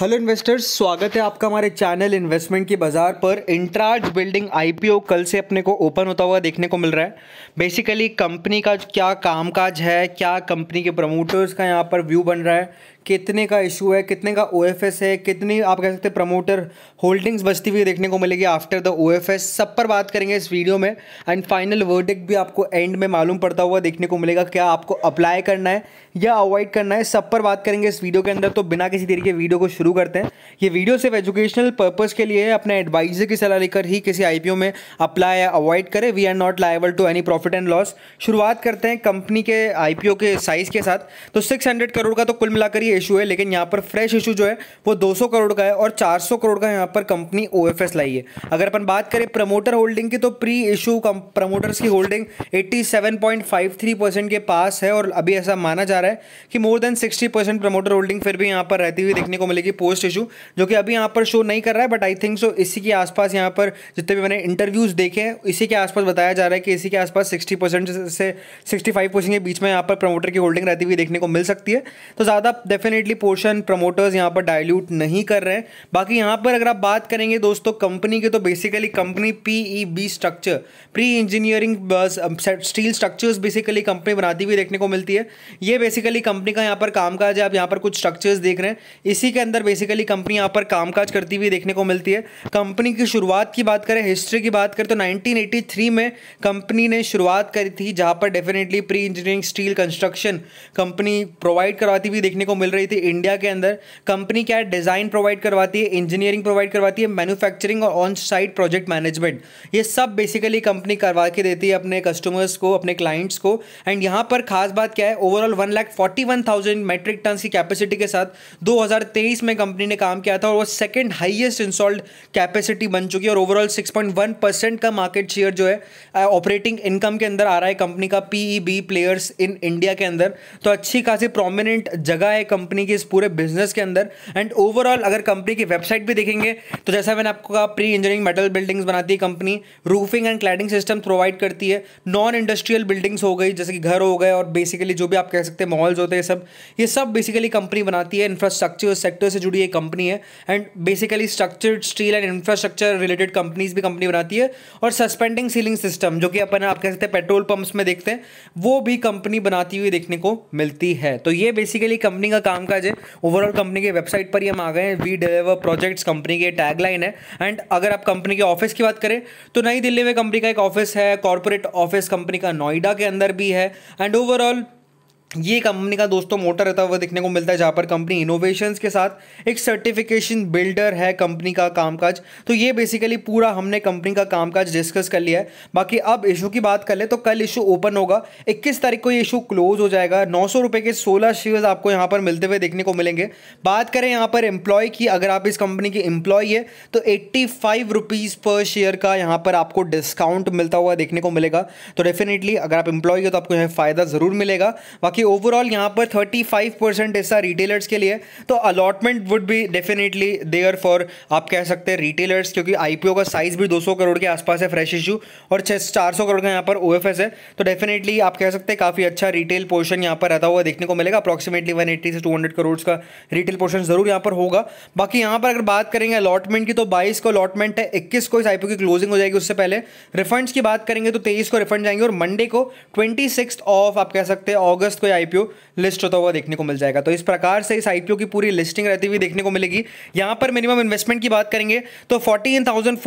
hello investors स्वागत है आपका हमारे चैनल इन्वेस्टमेंट की बाजार पर इंट्राज बिल्डिंग आईपीओ कल से अपने को ओपन होता हुआ देखने को मिल रहा है बेसिकली कंपनी का क्या कामकाज है क्या कंपनी के प्रमोटर्स का यहाँ पर व्यू बन रहा है कितने का इशू है कितने का ओ है कितनी आप कह सकते हैं प्रमोटर होल्डिंग्स बचती हुई देखने को मिलेगी आफ्टर द ओ सब पर बात करेंगे इस वीडियो में एंड फाइनल वर्डिक भी आपको एंड में मालूम पड़ता हुआ देखने को मिलेगा क्या आपको अप्लाई करना है या अवॉइड करना है सब पर बात करेंगे इस वीडियो के अंदर तो बिना किसी तरीके वीडियो को शुरू करते हैं ये वीडियो सिर्फ एजुकेशनल पर्पज़ के लिए अपने एडवाइजर की सलाह लेकर ही किसी आई में अप्लाई या अवॉइड करें we are not liable to any profit and loss शुरुआत करते हैं कंपनी के आई के साइज़ के साथ तो सिक्स करोड़ का तो कुल मिलाकर ये इशू है लेकिन यहाँ पर फ्रेश इशू जो है वो दो करोड़ का है और चार करोड़ का यहाँ पर कंपनी ओ लाई है अगर अपन बात करें प्रमोटर होल्डिंग की तो प्री इशू प्रमोटर्स की होल्डिंग 87.53 परसेंट के पास है और अभी ऐसा माना जा रहा है कि more than 60 percent promoter holding फिर भी यहाँ पर रहती हुई देखने को मिलेगी ये पोस्ट इशू जो कि अभी यहाँ पर शो नहीं कर रहा है बट आई थिंक सो इसी के आसपास यहाँ पर जितने भी मैंने इंटरव्यूज़ देखे हैं इसी के आसपास बताया जा रहा है कि इसी के आसपास सिक्सटी परसेंट से सिक्सटी फाइव परसेंट के बीच में यहाँ पर प्रमोटर की होल्डिंग रहती हुई देखने को मिल सकती है तो ज़्यादा डेफिनेटली पोर्शन प्रमोटर्स यहाँ पर डायल्यूट नहीं कर रहे हैं बाकी यहाँ पर अगर आप बात करेंगे दोस्तों कंपनी की तो basically company P E B structure pre engineering steel structures basically company बनाती हुई देखने को मिलती है ये बेसिकली कंपनी का यहाँ पर कामकाज है आप यहाँ पर कुछ स्ट्रक्चर्स देख रहे हैं इसी के अंदर अंदर बेसिकली कंपनी यहाँ पर कामकाज करती हुई देखने को मिलती है कंपनी की शुरुआत की बात करें हिस्ट्री की बात करें तो 1983 में कंपनी ने शुरुआत करी थी जहाँ पर definitely pre engineering steel construction company provide करवाती हुई देखने को मिल रही थी इंडिया के अंदर कंपनी क्या डिज़ाइन प्रोवाइड करवाती है इंजीनियरिंग प्रोवाइड करवाती है मैनुफैक्चरिंग और ऑन साइट प्रोजेक्ट मैनेजमेंट ये सब बेसिकली कंपनी करवा के देती है अपने कस्टमर्स को अपने क्लाइंट्स को एंड यहाँ पर खास बात क्या है overall one lakh forty one thousand metric ton की कैपेसिटी के साथ 2023 में में कंपनी ने काम किया था और वो सेकंड हाईएस्ट इंस्टॉल्ड कैपेसिटी बन चुकी है और ओवरऑल 6.1 परसेंट का मार्केट शेयर जो है ऑपरेटिंग uh, इनकम के अंदर आ रहा है कंपनी का पीईबी प्लेयर्स इन इंडिया के अंदर तो अच्छी खासी प्रोमिनेंट जगह है कंपनी की इस पूरे बिजनेस के अंदर एंड ओवरऑल अगर कंपनी की वेबसाइट भी देखेंगे तो जैसा मैंने आपको कहा प्री इंजीनियरिंग मेटल बिल्डिंग्स बनाती है company roofing and cladding system provide करती है नॉन इंडस्ट्रियल बिल्डिंग्स हो गई जैसे कि घर हो गए और बेसिकली जो भी आप कह सकते हैं मॉल्स होते हैं सब ये सब बेसिकली कंपनी बनाती है इंफ्रास्ट्रक्चर सेक्टर से जुड़ी एक कंपनी है and basically structured steel and infrastructure related companies भी कंपनी बनाती है और सस्पेंडिंग सीलिंग सिस्टम जो कि अपन आप कह सकते हैं पेट्रोल पंप्स में देखते हैं वो भी कंपनी बनाती हुई देखने को मिलती है तो ये बेसिकली कंपनी का काम काज है ओवरऑल कंपनी के वेबसाइट पर ही हम आ गए हैं वी डिलीवर प्रोजेक्ट्स कंपनी के टैगलाइन है एंड अगर आप कंपनी के ऑफिस की बात करें तो नई दिल्ली में कंपनी का एक ऑफिस है कॉरपोरेट ऑफिस कंपनी का नोएडा के अंदर भी है एंड ओवरऑल ये कंपनी का दोस्तों मोटर रहता है वह देखने को मिलता है जहाँ पर कंपनी इनोवेशंस के साथ एक सर्टिफिकेशन बिल्डर है कंपनी का कामकाज तो ये बेसिकली पूरा हमने कंपनी का कामकाज डिस्कस कर लिया है बाकी अब इशू की बात कर ले तो कल इशू ओपन होगा 21 तारीख को ये इशू क्लोज हो जाएगा नौ सौ के सोलह शेयर्स आपको यहाँ पर मिलते हुए देखने को मिलेंगे बात करें यहाँ पर एम्प्लॉय की अगर आप इस कंपनी की एम्प्लॉय है तो एट्टी फाइव पर शेयर का यहाँ पर आपको डिस्काउंट मिलता हुआ देखने को मिलेगा तो डेफिनेटली अगर आप एम्प्लॉय हो तो आपको यहाँ फ़ायदा ज़रूर मिलेगा बाकी कि ओवरऑल यहाँ पर 35 परसेंट हिस्सा रिटेलर्स के लिए तो अलॉटमेंट वुड भी डेफिनेटली देयर फॉर आप कह सकते हैं रिटेलर्स क्योंकि आईपीओ का साइज़ भी 200 करोड़ के आसपास है फ्रेश इशू और छः चार करोड़ का यहाँ पर ओ है तो डेफिनेटली आप कह सकते हैं काफ़ी अच्छा रिटेल पोर्शन यहाँ पर रहता हुआ देखने को मिलेगा अप्रॉक्सीमेटली वन से टू करोड़ का रिटेल पोर्शन ज़रूर यहाँ पर होगा बाकी यहाँ पर अगर बात करेंगे अलॉटमेंट की तो बाईस को अलॉटमेंट है इक्कीस को इस आई की क्लोजिंग हो जाएगी उससे पहले रिफंड्स की बात करेंगे तो तेईस को रिफंड जाएंगे और मंडे को ट्वेंटी ऑफ आप कह सकते हैं अगस्त को ये आईपीओ लिस्ट होता हुआ देखने को मिल जाएगा तो इस प्रकार से इस आईपीओ की पूरी लिस्टिंग रहती हुई देखने को मिलेगी यहाँ पर मिनिमम इन्वेस्टमेंट की बात करेंगे तो फोर्टीन थाउजेंड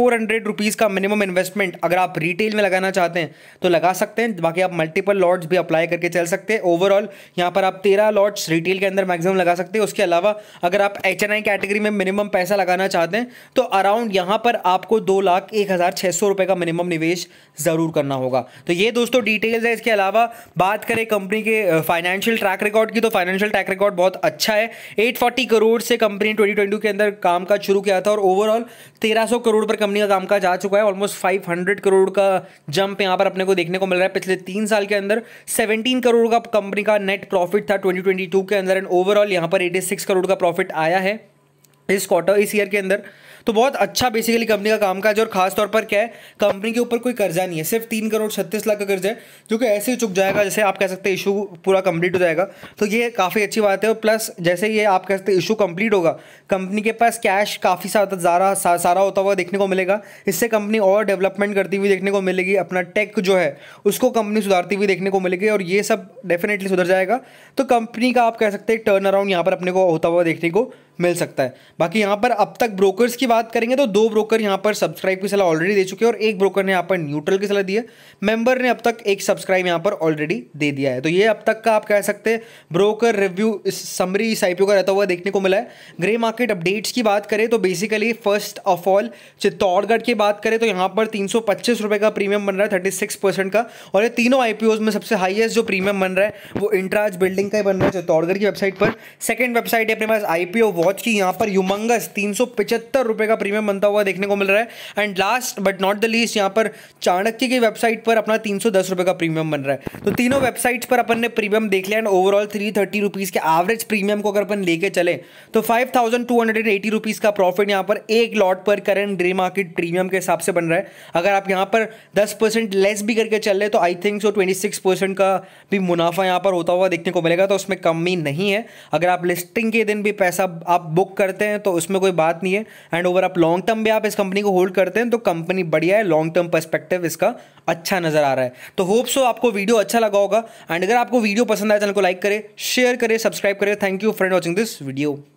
का मिनिमम इन्वेस्टमेंट अगर आप रिटेल में लगाना चाहते हैं तो लगा सकते हैं बाकी आप मल्टीपल लॉट्स भी अप्लाई करके चल सकते हैं ओवरऑल यहाँ पर आप तेरह लॉट्स रिटेल के अंदर मैक्सिमम लगा सकते हैं उसके अलावा अगर आप एच कैटेगरी में मिनिमम पैसा लगाना चाहते हैं तो अराउंड यहाँ पर आपको दो लाख एक हज़ार छह सौ रुपए का मिनिमम निवेश ज़रूर करना होगा तो ये दोस्तों डिटेल्स है इसके अलावा बात करें कंपनी के uh, फाइनेंशियल ट्रैक रिकॉर्ड की तो फाइनेंशियल ट्रैक रिकॉर्ड बहुत अच्छा है 840 करोड़ से कंपनी ट्वेंटी के अंदर काम का शुरू किया था और ओवरऑल 1300 करोड़ पर कंपनी का कामकाज आ चुका है ऑलमोस्ट 500 करोड़ का जंप यहाँ पर अपने को देखने को मिल रहा है पिछले तीन साल के अंदर 17 करोड़ का कंपनी का नेट प्रॉफिट था टू के अंदर एंड ओवरऑल यहाँ पर सिक्स करोड़ का प्रॉफिट आया है इस क्वार्टर इस ईयर के अंदर तो बहुत अच्छा बेसिकली कंपनी का कामकाज और खास तौर पर क्या है कंपनी के ऊपर कोई कर्जा नहीं है सिर्फ तीन करोड़ छत्तीस लाख का कर्जा है जो कि ऐसे ही चुक जाएगा जैसे आप कह सकते हैं इशू पूरा कंप्लीट हो जाएगा तो ये काफ़ी अच्छी बात है और प्लस जैसे ये आप कह सकते हैं इशू कंप्लीट होगा कंपनी के पास कैश काफ़ी सारा सारा होता हुआ देखने को मिलेगा इससे कंपनी और डेवलपमेंट करती हुई देखने को मिलेगी अपना टेक जो है उसको कंपनी सुधारती हुई देखने को मिलेगी और ये सब डेफिनेटली सुधर जाएगा तो कंपनी का आप कह सकते हैं टर्न अराउंड यहाँ पर अपने को होता हुआ देखने को मिल सकता है बाकी यहाँ पर अब तक ब्रोकर्स की बात करेंगे तो दो ब्रोकर यहाँ पर सब्सक्राइब की सलाह ऑलरेडी दे चुके हैं और एक ब्रोकर ने यहाँ पर न्यूट्रल की सलाह दी है मेंबर ने अब तक एक सब्सक्राइब यहाँ पर ऑलरेडी दे दिया है तो ये अब तक का आप कह सकते हैं ब्रोकर रिव्यू इस समरी इस आईपीओ का रहता हुआ देखने को मिला है ग्रे मार्केट अपडेट्स की बात करें तो basically first of all Chittorgarh की बात करें तो यहाँ पर तीन रुपए का प्रीमियम बन रहा है थर्टी सिक्स परसेंट का और ये तीनों आई में सबसे हाइएस्ट जो प्रीमियम बन रहा है वो इंट्राज बिल्डिंग का ही बन रहा है चित्तौड़गढ़ की वेबसाइट पर सेकेंड वेबसाइट है अपने पास आईपीओ वॉच की यहाँ पर यूमंगस तीन सौ का प्रीमियम बनता हुआ देखने को मिल रहा है and last but not the least यहाँ पर चाणक्य की वेबसाइट पर अपना तीन सौ का प्रीमियम बन रहा है तो तीनों वेबसाइट्स पर अपन ने प्रीमियम देख लिया and overall three thirty rupees के एवरेज प्रीमियम को अगर अपन लेके चले तो five thousand two hundred eighty rupees का प्रॉफिट यहाँ पर एक लॉट पर करेंट ड्री मार्केट प्रीमियम के हिसाब से बन रहा है अगर आप यहाँ पर दस परसेंट लेस भी करके चल रहे तो I think so twenty six percent का भी मुनाफा यहाँ पर होता हुआ देखने को मिलेगा तो उसमें कमी नहीं है अगर आप लिस्टिंग के दिन भी पैसा आप बुक करते हैं तो उसमें कोई बात नहीं है एंड ओवर आप लॉन्ग टर्म भी आप इस कंपनी को होल्ड करते हैं तो कंपनी बढ़िया है लॉन्ग टर्म परस्पेक्टिव इसका अच्छा नज़र आ रहा है तो होप सो आपको वीडियो अच्छा लगा होगा एंड अगर आपको वीडियो पसंद आया चैनल को लाइक करें शेयर करें सब्सक्राइब करें thank you for watching this video